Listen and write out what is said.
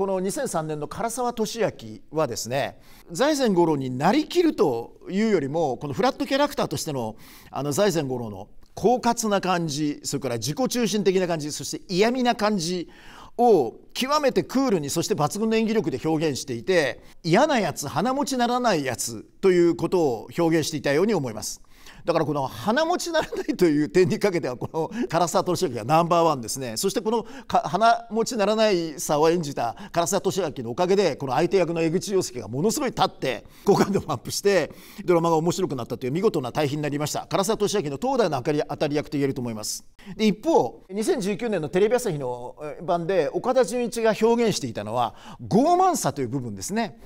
この2003年の唐沢俊明はですね財前五郎になりきるというよりもこのフラットキャラクターとしてのあの財前五郎の狡猾な感じそれから自己中心的な感じそして嫌味な感じを極めてクールにそして抜群の演技力で表現していて嫌なやつ鼻持ちならないやつということを表現していたように思います。だからこの鼻持ちならないという点にかけてはこの唐沢敏明がナンバーワンですねそしてこの鼻持ちならないさを演じた唐沢敏明のおかげでこの相手役の江口洋介がものすごい立って好感度もアップしてドラマが面白くなったという見事な対比になりました唐沢敏明の東大の当たり役と言えると思いますで一方2019年のテレビ朝日の版で岡田准一が表現していたのは傲慢さという部分ですね